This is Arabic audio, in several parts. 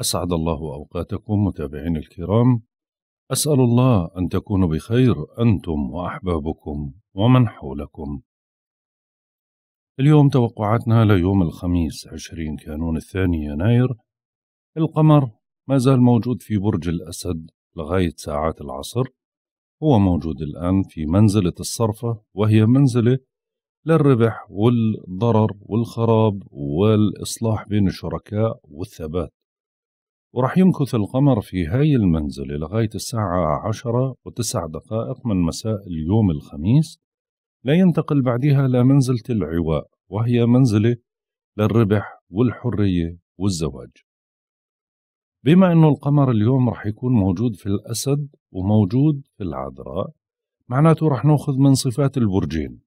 أسعد الله أوقاتكم متابعين الكرام أسأل الله أن تكونوا بخير أنتم وأحبابكم ومن حولكم اليوم توقعاتنا ليوم الخميس 20 كانون الثاني يناير القمر ما زال موجود في برج الأسد لغاية ساعات العصر هو موجود الآن في منزلة الصرفة وهي منزلة للربح والضرر والخراب والإصلاح بين الشركاء والثبات وراح يمكث القمر في هاي المنزلة لغاية الساعة عشرة وتسع دقائق من مساء اليوم الخميس لا ينتقل بعدها لمنزلة العواء وهي منزلة للربح والحرية والزواج بما أنه القمر اليوم رح يكون موجود في الأسد وموجود في العذراء معناته رح ناخذ من صفات البرجين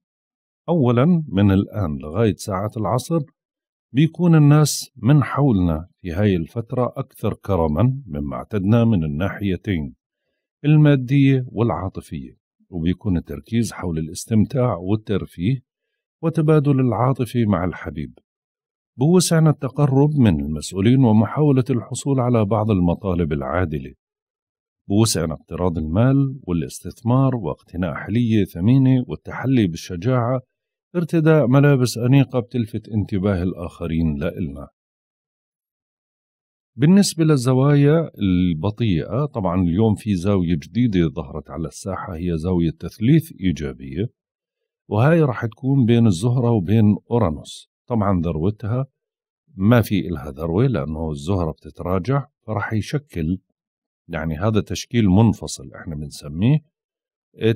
أولا من الآن لغاية ساعة العصر بيكون الناس من حولنا في هاي الفترة أكثر كرما مما اعتدنا من الناحيتين المادية والعاطفية وبيكون التركيز حول الاستمتاع والترفيه وتبادل العاطفة مع الحبيب بوسعنا التقرب من المسؤولين ومحاولة الحصول على بعض المطالب العادلة بوسعنا اقتراض المال والاستثمار واقتناء حلية ثمينة والتحلي بالشجاعة ارتداء ملابس أنيقة بتلفت انتباه الآخرين لإلنا بالنسبة للزوايا البطيئة طبعا اليوم في زاوية جديدة ظهرت على الساحة هي زاوية تثليث إيجابية وهاي راح تكون بين الزهرة وبين أورانوس طبعا ذروتها ما في إلها ذروة لأنه الزهرة بتتراجع فراح يشكل يعني هذا تشكيل منفصل احنا بنسميه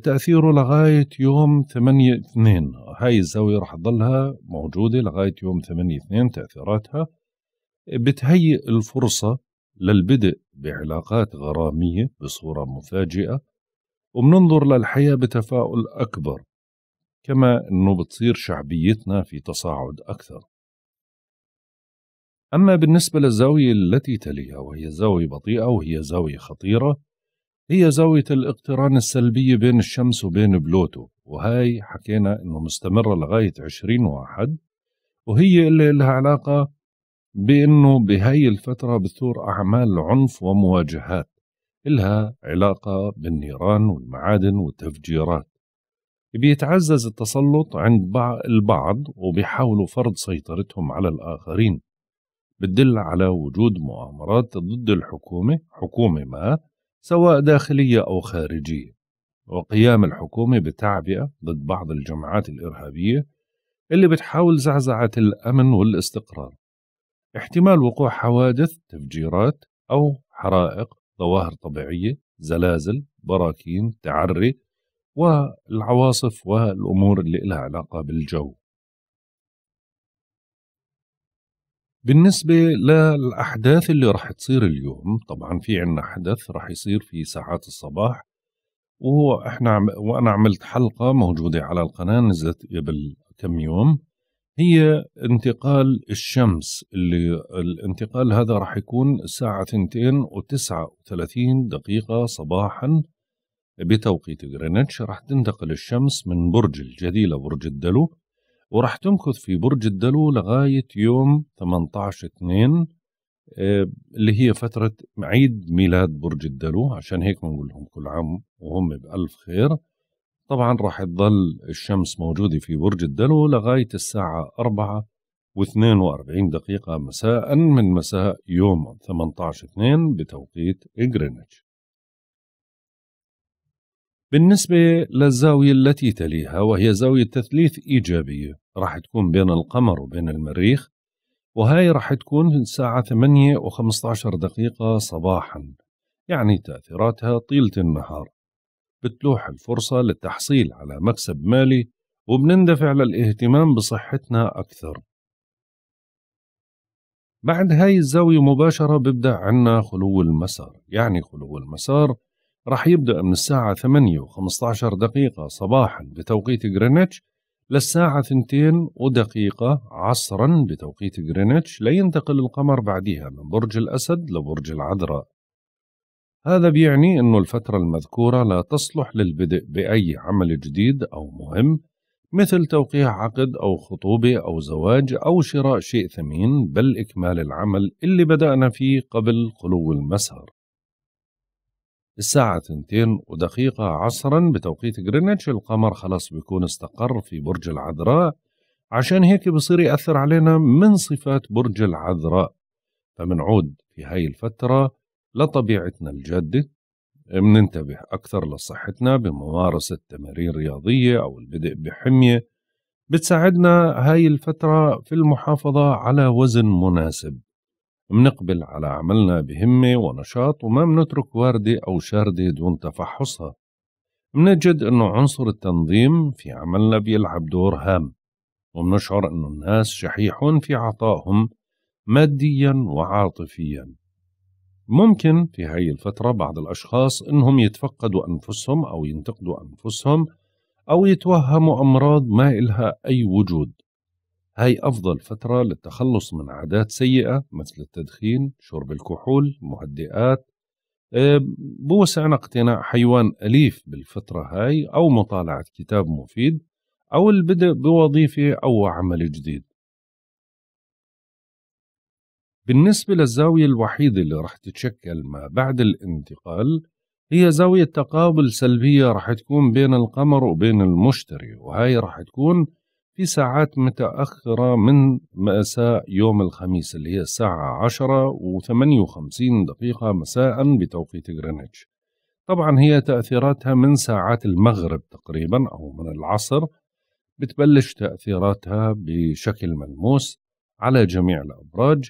تأثيره لغاية يوم 8 2 هاي الزاوية راح تظلها موجودة لغاية يوم 8 2 تأثيراتها بتهيئ الفرصة للبدء بعلاقات غرامية بصورة مفاجئة وبننظر للحياة بتفاؤل أكبر كما أنه بتصير شعبيتنا في تصاعد أكثر أما بالنسبة للزاوية التي تليها وهي زاوية بطيئة وهي زاوية خطيرة هي زاوية الاقتران السلبي بين الشمس وبين بلوتو وهاي حكينا انه مستمرة لغاية 20 واحد وهي اللي لها علاقة بانه بهاي الفترة بثور اعمال عنف ومواجهات إلها علاقة بالنيران والمعادن والتفجيرات بيتعزز التسلط عند البعض وبيحاولوا فرض سيطرتهم على الآخرين بتدل على وجود مؤامرات ضد الحكومة حكومة ما سواء داخلية أو خارجية وقيام الحكومة بتعبئة ضد بعض الجماعات الإرهابية اللي بتحاول زعزعة الأمن والاستقرار احتمال وقوع حوادث تفجيرات أو حرائق ظواهر طبيعية زلازل براكين تعري والعواصف والأمور اللي لها علاقة بالجو بالنسبة للأحداث اللي راح تصير اليوم طبعا في عنا حدث راح يصير في ساعات الصباح احنا عم وأنا عملت حلقة موجودة على القناة نزلت قبل كم يوم هي انتقال الشمس اللي الانتقال هذا راح يكون الساعة 2 و39 دقيقة صباحا بتوقيت غرينتش راح تنتقل الشمس من برج الجدي لبرج الدلو وراح تمكث في برج الدلو لغاية يوم 18 2 آه، اللي هي فترة عيد ميلاد برج الدلو عشان هيك بنقول لهم كل عام وهم بألف خير طبعا راح تظل الشمس موجودة في برج الدلو لغاية الساعة 4 و42 دقيقة مساء من مساء يوم 18 2 بتوقيت جرينتش بالنسبة للزاوية التي تليها وهي زاوية تثليث إيجابية راح تكون بين القمر وبين المريخ وهي راح تكون الساعة 8 و15 دقيقة صباحا يعني تأثيراتها طيلة النهار بتلوح الفرصة للتحصيل على مكسب مالي وبنندفع للاهتمام بصحتنا أكثر بعد هاي الزاوية مباشرة ببدأ عنا خلو المسار يعني خلو المسار راح يبدأ من الساعة 8 و15 دقيقة صباحا بتوقيت غرينتش للساعة 2 ودقيقة عصرا بتوقيت غرينتش لينتقل القمر بعدها من برج الأسد لبرج العذراء هذا بيعني أن الفترة المذكورة لا تصلح للبدء بأي عمل جديد أو مهم مثل توقيع عقد أو خطوبة أو زواج أو شراء شيء ثمين بل إكمال العمل اللي بدأنا فيه قبل خلو المسهر الساعة 2 ودقيقة عصرا بتوقيت جرينتش القمر خلاص بيكون استقر في برج العذراء عشان هيك بصير يأثر علينا من صفات برج العذراء فمنعود في هاي الفترة لطبيعتنا الجادة مننتبه أكثر لصحتنا بممارسة تمارين رياضية أو البدء بحمية بتساعدنا هاي الفترة في المحافظة على وزن مناسب منقبل على عملنا بهمة ونشاط وما منترك واردة أو شاردة دون تفحصها منجد أنه عنصر التنظيم في عملنا بيلعب دور هام ومنشعر أنه الناس شحيحون في عطائهم ماديا وعاطفيا ممكن في هاي الفترة بعض الأشخاص أنهم يتفقدوا أنفسهم أو ينتقدوا أنفسهم أو يتوهموا أمراض ما إلها أي وجود هاي أفضل فترة للتخلص من عادات سيئة مثل التدخين شرب الكحول مهدئات آه، بوسعنا اقتناء حيوان أليف بالفترة هاي أو مطالعة كتاب مفيد أو البدء بوظيفة أو عمل جديد بالنسبة للزاوية الوحيدة اللي رح تتشكل ما بعد الانتقال هي زاوية تقابل سلبية رح تكون بين القمر وبين المشتري وهاي رح تكون في ساعات متأخرة من مساء يوم الخميس اللي هي الساعة 10 و58 دقيقة مساء بتوقيت غرينتش طبعا هي تأثيراتها من ساعات المغرب تقريبا أو من العصر بتبلش تأثيراتها بشكل ملموس على جميع الأبراج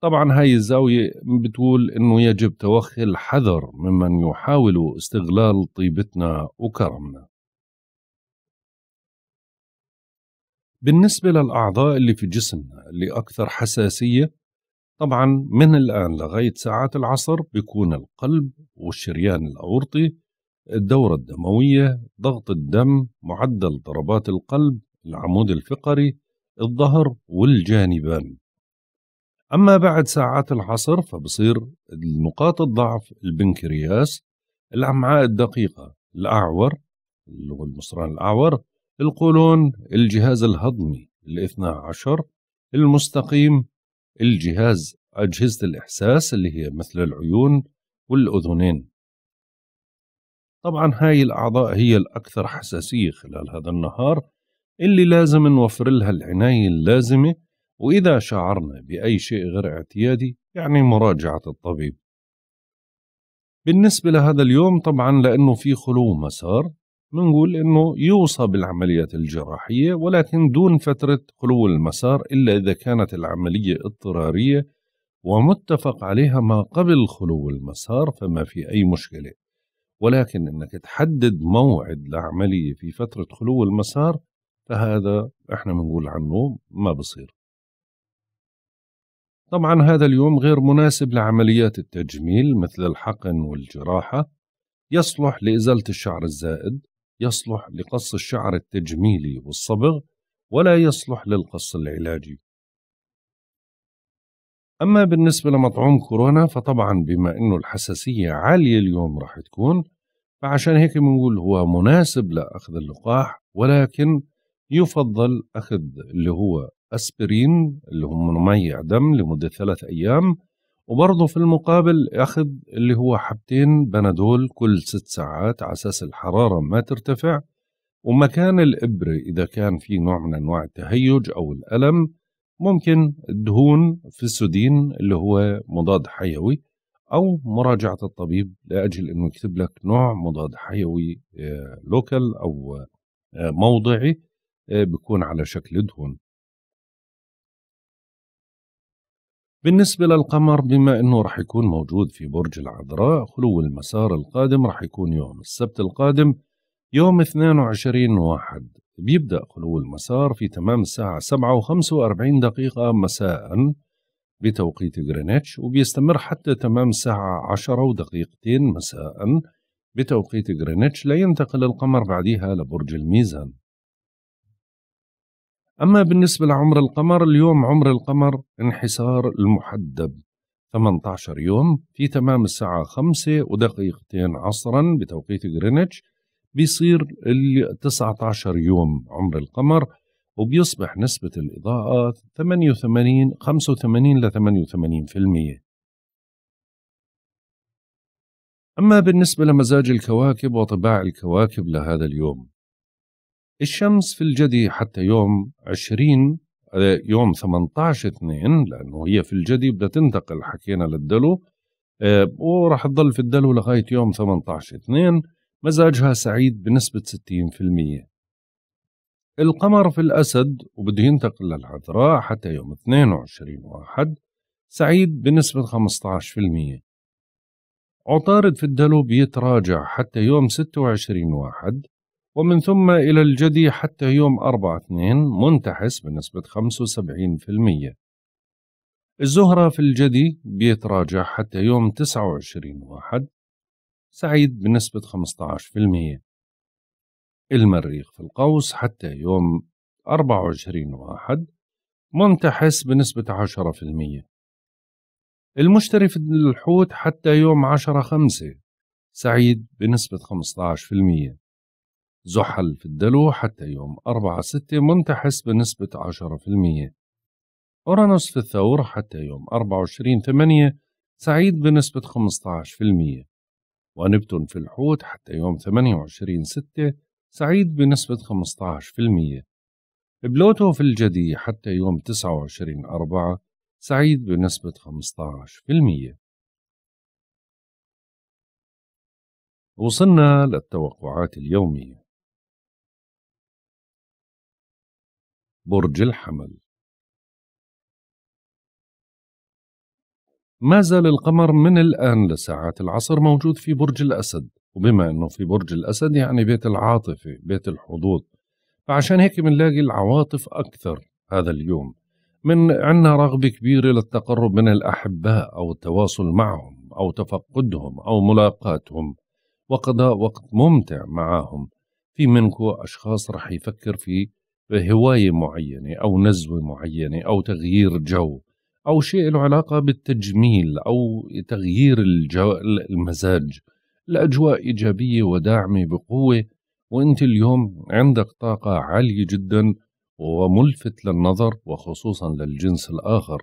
طبعا هاي الزاوية بتقول أنه يجب توخي الحذر ممن يحاول استغلال طيبتنا وكرمنا بالنسبة للأعضاء اللي في جسمنا اللي أكثر حساسية طبعا من الآن لغاية ساعات العصر بيكون القلب والشريان الأورطي الدورة الدموية ضغط الدم معدل ضربات القلب العمود الفقري الظهر والجانبان أما بعد ساعات العصر فبصير نقاط الضعف البنكرياس الأمعاء الدقيقة الأعور اللي هو المصران الأعور القولون الجهاز الهضمي الاثنى عشر المستقيم الجهاز أجهزة الإحساس اللي هي مثل العيون والأذنين طبعا هاي الأعضاء هي الأكثر حساسية خلال هذا النهار اللي لازم نوفر لها العناية اللازمة وإذا شعرنا بأي شيء غير اعتيادي يعني مراجعة الطبيب بالنسبة لهذا اليوم طبعا لأنه في خلو مسار بنقول انه يوصى بالعمليات الجراحيه ولكن دون فتره خلو المسار الا اذا كانت العمليه اضطراريه ومتفق عليها ما قبل خلو المسار فما في اي مشكله ولكن انك تحدد موعد لعمليه في فتره خلو المسار فهذا احنا بنقول عنه ما بصير طبعا هذا اليوم غير مناسب لعمليات التجميل مثل الحقن والجراحه يصلح لإزالة الشعر الزائد يصلح لقص الشعر التجميلي والصبغ ولا يصلح للقص العلاجي أما بالنسبة لمطعوم كورونا فطبعا بما أنه الحساسية عالية اليوم راح تكون فعشان هيك بنقول هو مناسب لأخذ اللقاح ولكن يفضل أخذ اللي هو أسبرين اللي هو منميع دم لمدة ثلاث أيام وبرضه في المقابل ياخذ اللي هو حبتين بنادول كل ست ساعات على اساس الحراره ما ترتفع ومكان الإبرة إذا كان في نوع من أنواع التهيج أو الألم ممكن الدهون في السودين اللي هو مضاد حيوي أو مراجعة الطبيب لأجل أنه يكتب لك نوع مضاد حيوي لوكال آه، أو آه، موضعي آه، بيكون على شكل دهون بالنسبة للقمر بما أنه رح يكون موجود في برج العذراء خلو المسار القادم رح يكون يوم السبت القادم يوم 22 واحد بيبدأ خلو المسار في تمام الساعة 7 و45 دقيقة مساء بتوقيت غرينتش وبيستمر حتى تمام الساعة 10 ودقيقتين مساء بتوقيت غرينتش لينتقل القمر بعدها لبرج الميزان أما بالنسبة لعمر القمر اليوم عمر القمر انحسار المحدب 18 يوم في تمام الساعة 5 ودقيقتين عصرا بتوقيت غرينتش بيصير ال 19 يوم عمر القمر وبيصبح نسبة الإضاءة 88 85 ل 88% أما بالنسبة لمزاج الكواكب وطباع الكواكب لهذا اليوم الشمس في الجدي حتى يوم 20 آه، يوم 18 2 لانه هي في الجدي بدها تنتقل حكينا للدلو آه، وراح تضل في الدلو لغايه يوم 18 2 مزاجها سعيد بنسبه 60% القمر في الأسد وبده ينتقل للعذراء حتى يوم 22 واحد سعيد بنسبة 15% عطارد في الدلو بيتراجع حتى يوم 26 واحد ومن ثم إلى الجدي حتى يوم 4/2 منتحس بنسبة 75% الزهرة في الجدي بيتراجع حتى يوم 29 1 سعيد بنسبة 15% المريخ في القوس حتى يوم 24 1 منتحس بنسبة 10% المشتري في الحوت حتى يوم 10 5 سعيد بنسبة 15% زحل في الدلو حتى يوم 4-6 منتحس بنسبة 10% أورانوس في الثور حتى يوم 24-8 سعيد بنسبة 15% ونبتون في الحوت حتى يوم 28-6 سعيد بنسبة 15% بلوتو في الجدي حتى يوم 29-4 سعيد بنسبة 15% وصلنا للتوقعات اليومية برج الحمل ما زال القمر من الآن لساعات العصر موجود في برج الأسد وبما أنه في برج الأسد يعني بيت العاطفة بيت الحظوظ فعشان هيك بنلاقي العواطف أكثر هذا اليوم من عنا رغبة كبيرة للتقرب من الأحباء أو التواصل معهم أو تفقدهم أو ملاقاتهم وقضاء وقت ممتع معهم في منكو أشخاص رح يفكر في هوايه معينه او نزوه معينه او تغيير جو او شيء له علاقه بالتجميل او تغيير الجو المزاج الاجواء ايجابيه وداعمه بقوه وانت اليوم عندك طاقه عاليه جدا وملفت للنظر وخصوصا للجنس الاخر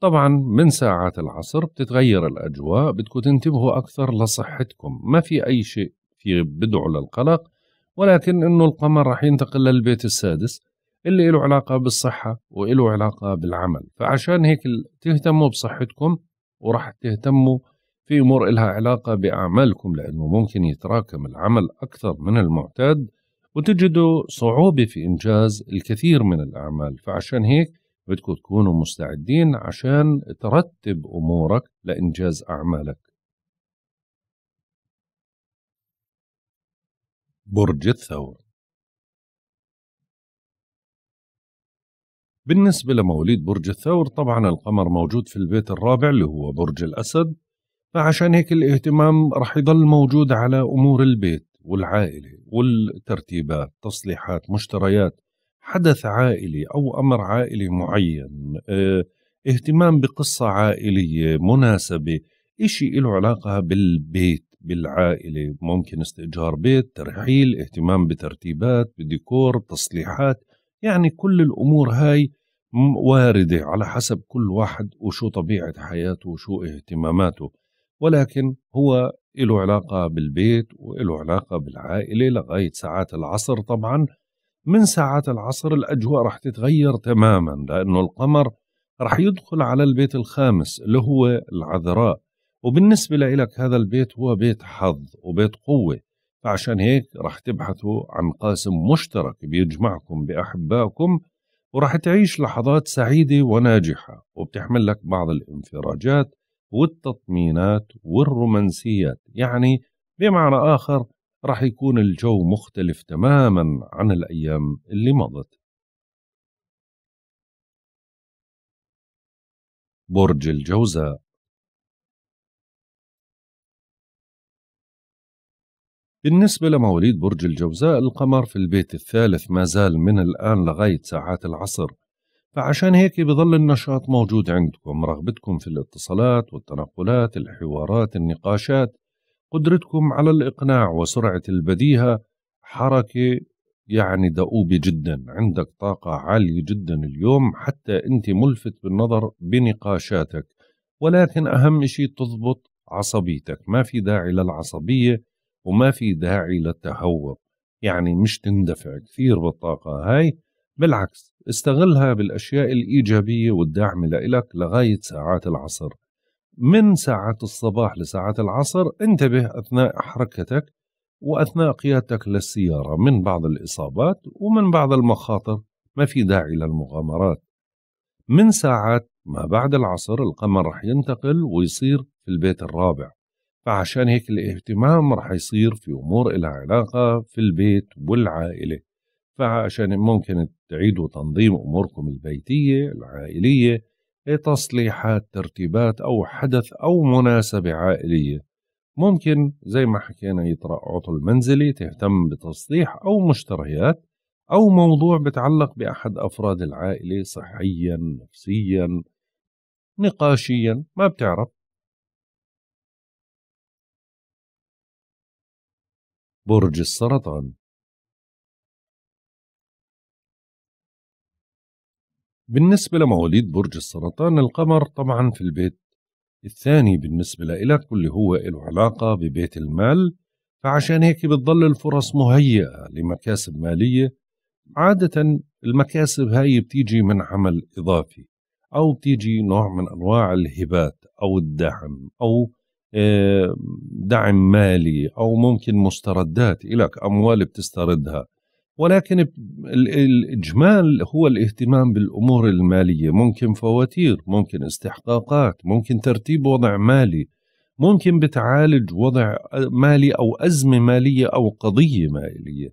طبعا من ساعات العصر بتتغير الأجواء بدكم تنتبهوا أكثر لصحتكم ما في أي شيء في بدعو للقلق ولكن أنه القمر راح ينتقل للبيت السادس اللي له علاقة بالصحة وله علاقة بالعمل فعشان هيك تهتموا بصحتكم وراح تهتموا في أمور إلها علاقة بأعمالكم لأنه ممكن يتراكم العمل أكثر من المعتاد وتجدوا صعوبة في إنجاز الكثير من الأعمال فعشان هيك بدكم تكونوا مستعدين عشان ترتب أمورك لإنجاز أعمالك برج الثور بالنسبة لمواليد برج الثور طبعا القمر موجود في البيت الرابع اللي هو برج الأسد فعشان هيك الاهتمام رح يضل موجود على أمور البيت والعائلة والترتيبات تصليحات مشتريات حدث عائلي أو أمر عائلي معين آه، اهتمام بقصة عائلية مناسبة إشي له علاقة بالبيت بالعائلة ممكن استئجار بيت ترحيل اهتمام بترتيبات بديكور تصليحات يعني كل الأمور هاي واردة على حسب كل واحد وشو طبيعة حياته وشو اهتماماته ولكن هو له علاقة بالبيت وله علاقة بالعائلة لغاية ساعات العصر طبعا من ساعات العصر الأجواء رح تتغير تماما لأنه القمر رح يدخل على البيت الخامس اللي هو العذراء وبالنسبة لإلك هذا البيت هو بيت حظ وبيت قوة فعشان هيك رح تبحثوا عن قاسم مشترك بيجمعكم بأحبائكم ورح تعيش لحظات سعيدة وناجحة وبتحمل لك بعض الانفراجات والتطمينات والرومانسيات يعني بمعنى آخر رح يكون الجو مختلف تماما عن الأيام اللي مضت برج الجوزاء بالنسبة لمواليد برج الجوزاء القمر في البيت الثالث ما زال من الآن لغاية ساعات العصر فعشان هيك بظل النشاط موجود عندكم رغبتكم في الاتصالات والتنقلات الحوارات النقاشات قدرتكم على الإقناع وسرعة البديهة حركة يعني دؤوبة جدا عندك طاقة عالية جدا اليوم حتى أنت ملفت بالنظر بنقاشاتك ولكن أهم شيء تضبط عصبيتك ما في داعي للعصبية وما في داعي للتهور يعني مش تندفع كثير بالطاقة هاي بالعكس استغلها بالأشياء الإيجابية والداعمة لإلك لغاية ساعات العصر من ساعات الصباح لساعات العصر انتبه أثناء حركتك وأثناء قيادتك للسيارة من بعض الإصابات ومن بعض المخاطر ما في داعي للمغامرات من ساعات ما بعد العصر القمر رح ينتقل ويصير في البيت الرابع فعشان هيك الاهتمام رح يصير في أمور لها علاقة في البيت والعائلة فعشان ممكن تعيدوا تنظيم أموركم البيتية العائلية تصليحات ترتيبات أو حدث أو مناسبة عائلية ممكن زي ما حكينا يطرأ عطل منزلي تهتم بتصليح أو مشتريات أو موضوع بتعلق بأحد أفراد العائلة صحيا نفسيا نقاشيا ما بتعرف برج السرطان بالنسبة لمواليد برج السرطان القمر طبعا في البيت الثاني بالنسبة لإلك واللي هو له علاقة ببيت المال فعشان هيك بتضل الفرص مهيئة لمكاسب مالية عادة المكاسب هاي بتيجي من عمل إضافي أو بتيجي نوع من أنواع الهبات أو الدعم أو آه، دعم مالي او ممكن مستردات لك اموال بتستردها ولكن الاجمال هو الاهتمام بالامور الماليه ممكن فواتير ممكن استحقاقات ممكن ترتيب وضع مالي ممكن بتعالج وضع مالي او ازمه ماليه او قضيه ماليه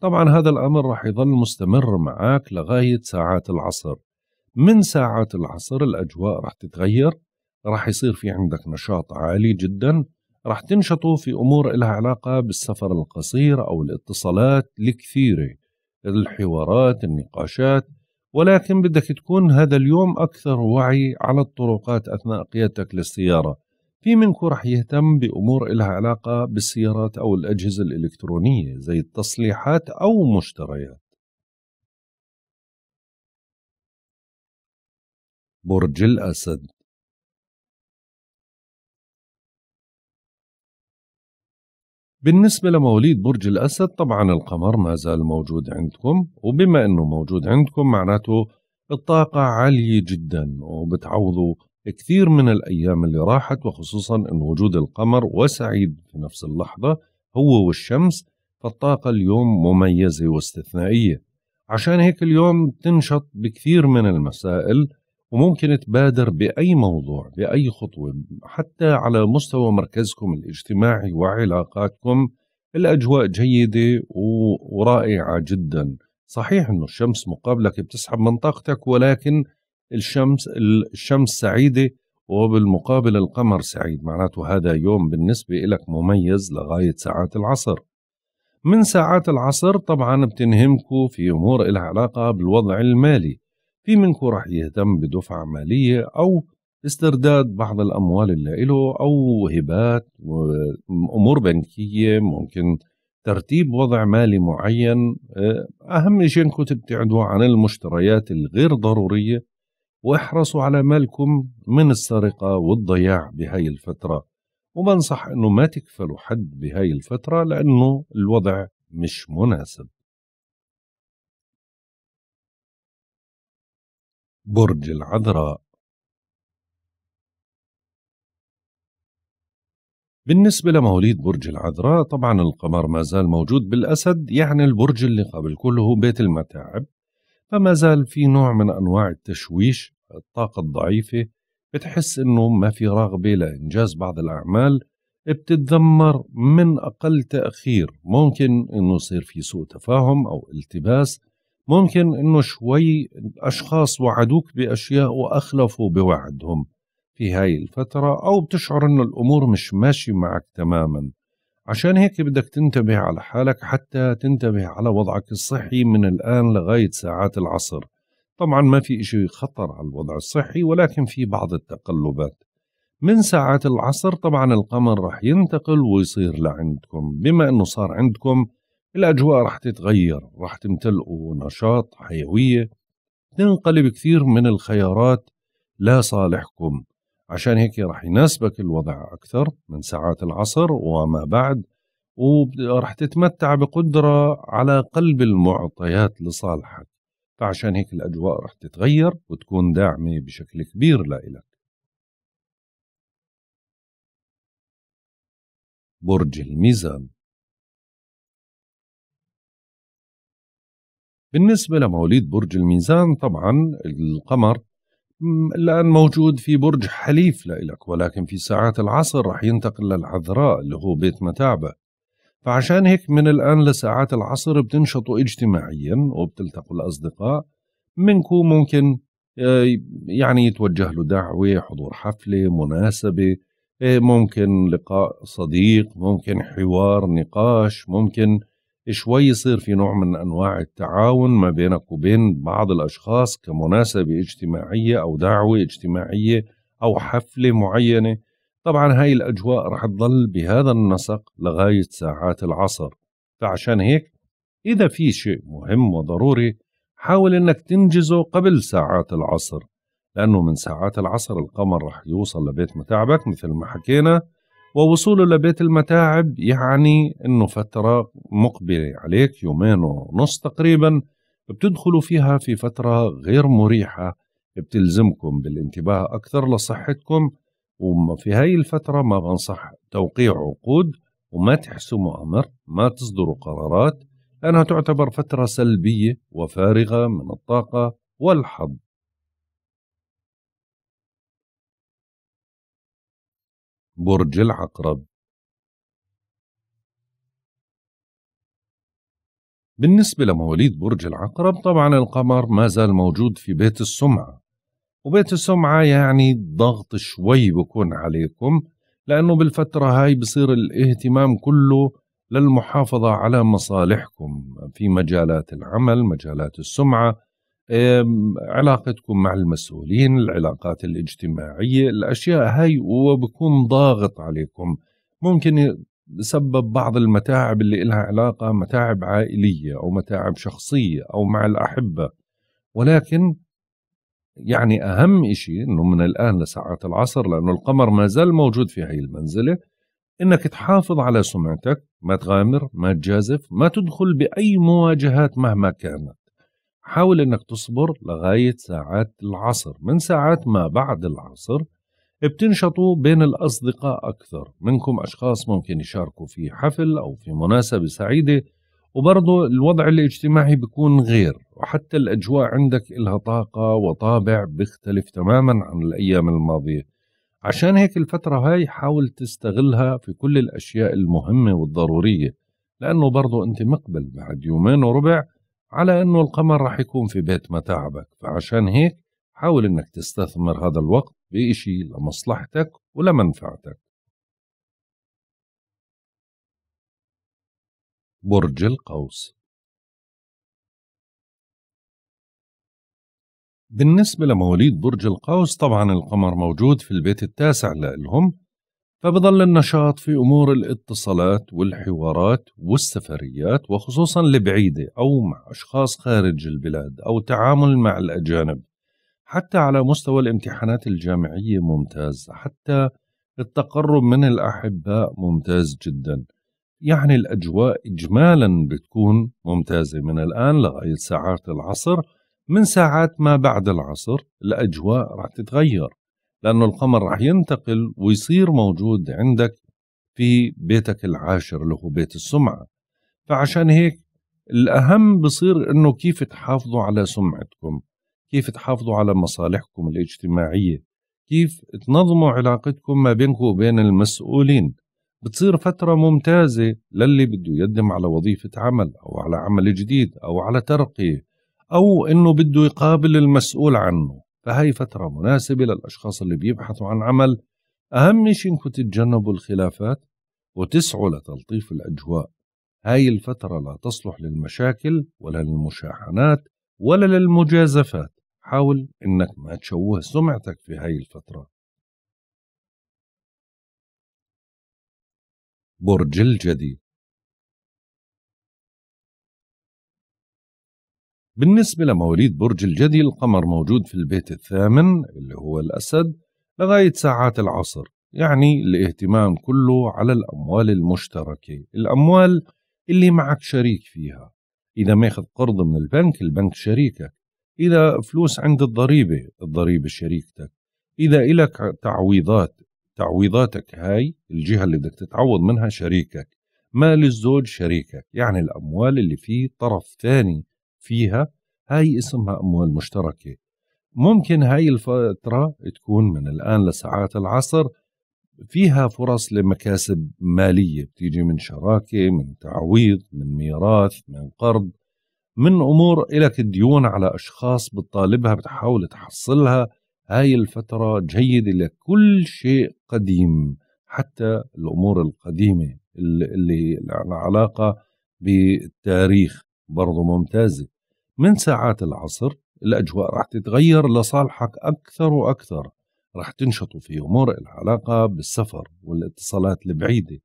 طبعا هذا الامر راح يظل مستمر معك لغايه ساعات العصر من ساعات العصر الاجواء راح تتغير راح يصير في عندك نشاط عالي جدا راح تنشطوا في أمور لها علاقة بالسفر القصير أو الاتصالات الكثيرة الحوارات النقاشات ولكن بدك تكون هذا اليوم أكثر وعي على الطرقات أثناء قيادتك للسيارة في منكم رح يهتم بأمور إلها علاقة بالسيارات أو الأجهزة الإلكترونية زي التصليحات أو مشتريات برج الأسد بالنسبة لمواليد برج الأسد طبعا القمر ما زال موجود عندكم وبما أنه موجود عندكم معناته الطاقة عالية جدا وبتعوضوا كثير من الأيام اللي راحت وخصوصا أن وجود القمر وسعيد في نفس اللحظة هو والشمس فالطاقة اليوم مميزة واستثنائية عشان هيك اليوم تنشط بكثير من المسائل وممكن تبادر بأي موضوع بأي خطوة حتى على مستوى مركزكم الاجتماعي وعلاقاتكم الأجواء جيدة ورائعة جدا صحيح أنه الشمس مقابلك بتسحب من طاقتك ولكن الشمس الشمس سعيدة وبالمقابل القمر سعيد معناته هذا يوم بالنسبة لك مميز لغاية ساعات العصر من ساعات العصر طبعا بتنهمكوا في أمور لها علاقة بالوضع المالي في منكم راح يهتم بدفعة مالية أو استرداد بعض الأموال اللي له أو هبات وأمور بنكية ممكن ترتيب وضع مالي معين آه، أهم شيء أنكم تبتعدوا عن المشتريات الغير ضرورية واحرصوا على مالكم من السرقة والضياع بهاي الفترة وبنصح أنه ما تكفلوا حد بهاي الفترة لأنه الوضع مش مناسب برج العذراء بالنسبة لمواليد برج العذراء طبعا القمر ما زال موجود بالأسد يعني البرج اللي قبل كله هو بيت المتاعب فما زال في نوع من أنواع التشويش الطاقة الضعيفة بتحس إنه ما في رغبة لإنجاز بعض الأعمال بتتذمر من أقل تأخير ممكن إنه يصير في سوء تفاهم أو التباس ممكن انه شوي اشخاص وعدوك باشياء واخلفوا بوعدهم في هاي الفترة او بتشعر انه الامور مش ماشية معك تماما عشان هيك بدك تنتبه على حالك حتى تنتبه على وضعك الصحي من الان لغاية ساعات العصر طبعا ما في اشي خطر على الوضع الصحي ولكن في بعض التقلبات من ساعات العصر طبعا القمر رح ينتقل ويصير لعندكم بما انه صار عندكم الأجواء راح تتغير راح تمتلئوا نشاط حيوية تنقلب كثير من الخيارات لا صالحكم عشان هيك راح يناسبك الوضع أكثر من ساعات العصر وما بعد وراح تتمتع بقدرة على قلب المعطيات لصالحك فعشان هيك الأجواء راح تتغير وتكون داعمة بشكل كبير لإلك برج الميزان بالنسبة لمواليد برج الميزان طبعا القمر الآن موجود في برج حليف لإلك ولكن في ساعات العصر رح ينتقل للعذراء اللي هو بيت متاعبه فعشان هيك من الآن لساعات العصر بتنشطوا اجتماعيا وبتلتقوا الأصدقاء منكم ممكن آه، يعني يتوجه له دعوة حضور حفلة مناسبة آه، ممكن لقاء صديق ممكن حوار نقاش ممكن شوي يصير في نوع من أنواع التعاون ما بينك وبين بعض الأشخاص كمناسبة اجتماعية أو دعوة اجتماعية أو حفلة معينة طبعا هاي الأجواء رح تضل بهذا النسق لغاية ساعات العصر فعشان هيك إذا في شيء مهم وضروري حاول إنك تنجزه قبل ساعات العصر لأنه من ساعات العصر القمر رح يوصل لبيت متعبك مثل ما حكينا ووصوله لبيت المتاعب يعني انه فتره مقبله عليك يومين ونص تقريبا بتدخلوا فيها في فتره غير مريحه بتلزمكم بالانتباه اكثر لصحتكم وفي هاي الفتره ما بنصح توقيع عقود وما تحسموا امر ما تصدروا قرارات لانها تعتبر فتره سلبيه وفارغه من الطاقه والحظ برج العقرب بالنسبة لمواليد برج العقرب طبعا القمر ما زال موجود في بيت السمعة وبيت السمعة يعني ضغط شوي بكون عليكم لأنه بالفترة هاي بصير الاهتمام كله للمحافظة على مصالحكم في مجالات العمل مجالات السمعة علاقتكم مع المسؤولين العلاقات الاجتماعية الأشياء هاي وبكون ضاغط عليكم ممكن يسبب بعض المتاعب اللي إلها علاقة متاعب عائلية أو متاعب شخصية أو مع الأحبة ولكن يعني أهم إشي أنه من الآن لساعات العصر لأنه القمر ما زال موجود في هاي المنزلة أنك تحافظ على سمعتك ما تغامر ما تجازف ما تدخل بأي مواجهات مهما كانت حاول انك تصبر لغاية ساعات العصر من ساعات ما بعد العصر بتنشطوا بين الأصدقاء أكثر منكم أشخاص ممكن يشاركوا في حفل أو في مناسبة سعيدة وبرضه الوضع الاجتماعي بيكون غير وحتى الأجواء عندك إلها طاقة وطابع بيختلف تماما عن الأيام الماضية عشان هيك الفترة هاي حاول تستغلها في كل الأشياء المهمة والضرورية لأنه برضه أنت مقبل بعد يومين وربع على انه القمر راح يكون في بيت متاعبك فعشان هيك حاول انك تستثمر هذا الوقت بإشي لمصلحتك ولمنفعتك برج القوس بالنسبة لمواليد برج القوس طبعا القمر موجود في البيت التاسع لهم فبظل النشاط في أمور الاتصالات والحوارات والسفريات وخصوصا البعيدة أو مع أشخاص خارج البلاد أو تعامل مع الأجانب حتى على مستوى الامتحانات الجامعية ممتاز حتى التقرب من الأحباء ممتاز جدا يعني الأجواء إجمالا بتكون ممتازة من الآن لغاية ساعات العصر من ساعات ما بعد العصر الأجواء رح تتغير لأنه القمر رح ينتقل ويصير موجود عندك في بيتك العاشر اللي هو بيت السمعة فعشان هيك الأهم بصير أنه كيف تحافظوا على سمعتكم كيف تحافظوا على مصالحكم الاجتماعية كيف تنظموا علاقتكم ما بينكم وبين المسؤولين بتصير فترة ممتازة للي بده يقدم على وظيفة عمل أو على عمل جديد أو على ترقية أو أنه بده يقابل المسؤول عنه فهي فترة مناسبة للأشخاص اللي بيبحثوا عن عمل أهم شيء إنكم تتجنبوا الخلافات وتسعوا لتلطيف الأجواء هاي الفترة لا تصلح للمشاكل ولا للمشاحنات ولا للمجازفات حاول إنك ما تشوه سمعتك في هاي الفترة برج الجدي بالنسبة لمواليد برج الجدي القمر موجود في البيت الثامن اللي هو الأسد لغاية ساعات العصر يعني الاهتمام كله على الأموال المشتركة الأموال اللي معك شريك فيها إذا ماخذ قرض من البنك البنك شريكك إذا فلوس عند الضريبة الضريبة شريكتك إذا إلك تعويضات تعويضاتك هاي الجهة اللي بدك تتعوض منها شريكك مال الزوج شريكك يعني الأموال اللي في طرف ثاني فيها هاي اسمها أموال مشتركة ممكن هاي الفترة تكون من الآن لساعات العصر فيها فرص لمكاسب مالية بتيجي من شراكة من تعويض من ميراث من قرض من أمور إلك الديون على أشخاص بتطالبها بتحاول تحصلها هاي الفترة جيدة لكل شيء قديم حتى الأمور القديمة اللي العلاقة بالتاريخ برضو ممتازة من ساعات العصر الأجواء راح تتغير لصالحك أكثر وأكثر راح تنشطوا في أمور العلاقة بالسفر والاتصالات البعيدة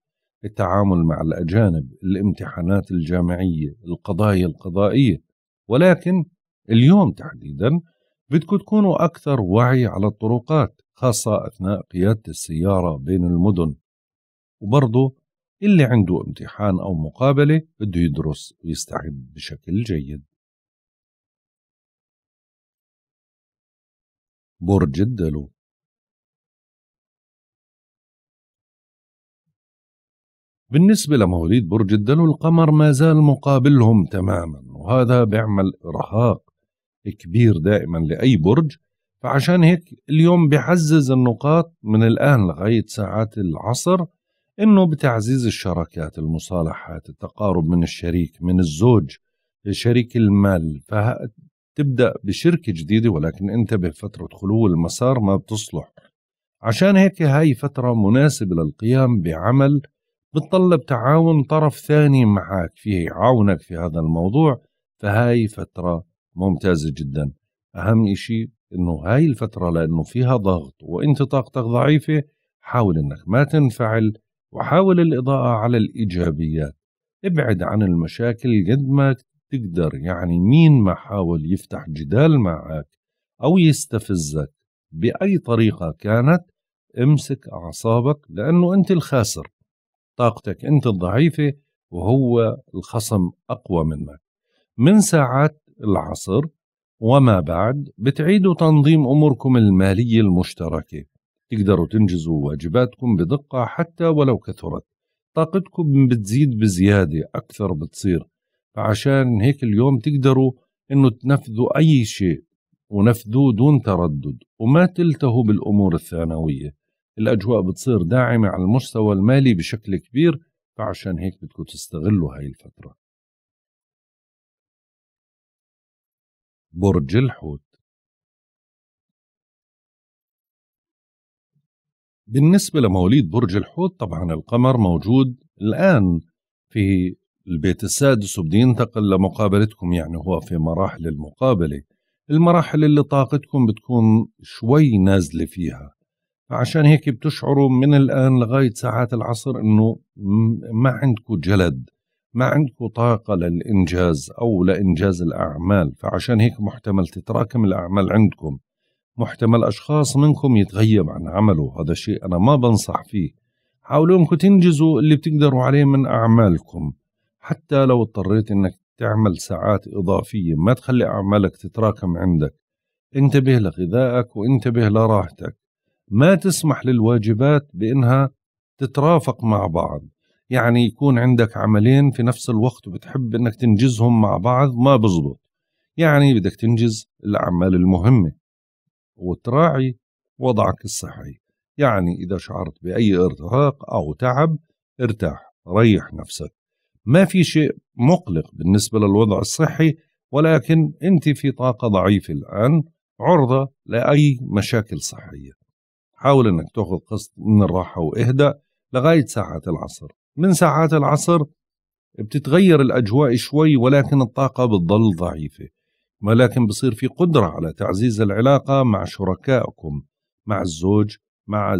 التعامل مع الأجانب الامتحانات الجامعية القضايا القضائية ولكن اليوم تحديدا بدكم تكونوا أكثر وعي على الطرقات خاصة أثناء قيادة السيارة بين المدن وبرضو اللي عنده امتحان أو مقابلة بده يدرس ويستعد بشكل جيد برج الدلو بالنسبة لمواليد برج الدلو القمر ما زال مقابلهم تماما وهذا بيعمل إرهاق كبير دائما لأي برج فعشان هيك اليوم بيعزز النقاط من الآن لغاية ساعات العصر إنه بتعزيز الشراكات المصالحات التقارب من الشريك من الزوج شريك المال تبدأ بشركة جديدة ولكن انتبه فترة خلو المسار ما بتصلح عشان هيك هاي فترة مناسبة للقيام بعمل بتطلب تعاون طرف ثاني معك فيه يعاونك في هذا الموضوع فهاي فترة ممتازة جدا أهم شيء إنه هاي الفترة لأنه فيها ضغط وإنت طاقتك ضعيفة حاول إنك ما تنفعل وحاول الإضاءة على الإيجابيات ابعد عن المشاكل قد ما تقدر يعني مين ما حاول يفتح جدال معك أو يستفزك بأي طريقة كانت امسك أعصابك لأنه أنت الخاسر طاقتك أنت الضعيفة وهو الخصم أقوى منك من ساعات العصر وما بعد بتعيدوا تنظيم أموركم المالية المشتركة تقدروا تنجزوا واجباتكم بدقة حتى ولو كثرت طاقتكم بتزيد بزيادة أكثر بتصير فعشان هيك اليوم تقدروا انه تنفذوا اي شيء ونفذوه دون تردد وما تلتهوا بالامور الثانويه الاجواء بتصير داعمه على المستوى المالي بشكل كبير فعشان هيك بدكم تستغلوا هاي الفتره برج الحوت بالنسبة لمواليد برج الحوت طبعا القمر موجود الآن في البيت السادس وبدي ينتقل لمقابلتكم يعني هو في مراحل المقابله المراحل اللي طاقتكم بتكون شوي نازله فيها فعشان هيك بتشعروا من الآن لغاية ساعات العصر أنه ما عندكم جلد ما عندكم طاقة للإنجاز أو لإنجاز الأعمال فعشان هيك محتمل تتراكم الأعمال عندكم محتمل أشخاص منكم يتغيب عن عمله هذا شيء أنا ما بنصح فيه حاولوا أنكم تنجزوا اللي بتقدروا عليه من أعمالكم حتى لو اضطريت انك تعمل ساعات اضافيه ما تخلي اعمالك تتراكم عندك انتبه لغذائك وانتبه لراحتك ما تسمح للواجبات بانها تترافق مع بعض يعني يكون عندك عملين في نفس الوقت وبتحب انك تنجزهم مع بعض ما بزبط يعني بدك تنجز الاعمال المهمه وتراعي وضعك الصحي يعني اذا شعرت باي ارهاق او تعب ارتاح ريح نفسك ما في شيء مقلق بالنسبة للوضع الصحي ولكن أنت في طاقة ضعيفة الآن عرضة لأي مشاكل صحية حاول أنك تأخذ قسط من الراحة وإهدأ لغاية ساعات العصر من ساعات العصر بتتغير الأجواء شوي ولكن الطاقة بتضل ضعيفة ولكن بصير في قدرة على تعزيز العلاقة مع شركائكم مع الزوج مع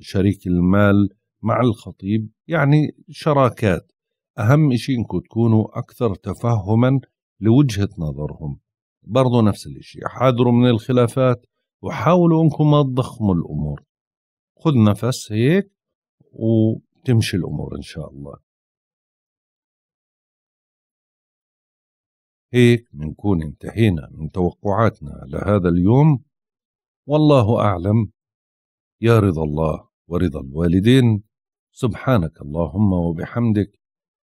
شريك المال مع الخطيب يعني شراكات أهم شيء إنكم تكونوا أكثر تفهما لوجهة نظرهم برضو نفس الشيء حاذروا من الخلافات وحاولوا إنكم ما تضخموا الأمور خذ نفس هيك وتمشي الأمور إن شاء الله هيك بنكون انتهينا من توقعاتنا لهذا اليوم والله أعلم يا رضا الله ورضا الوالدين سبحانك اللهم وبحمدك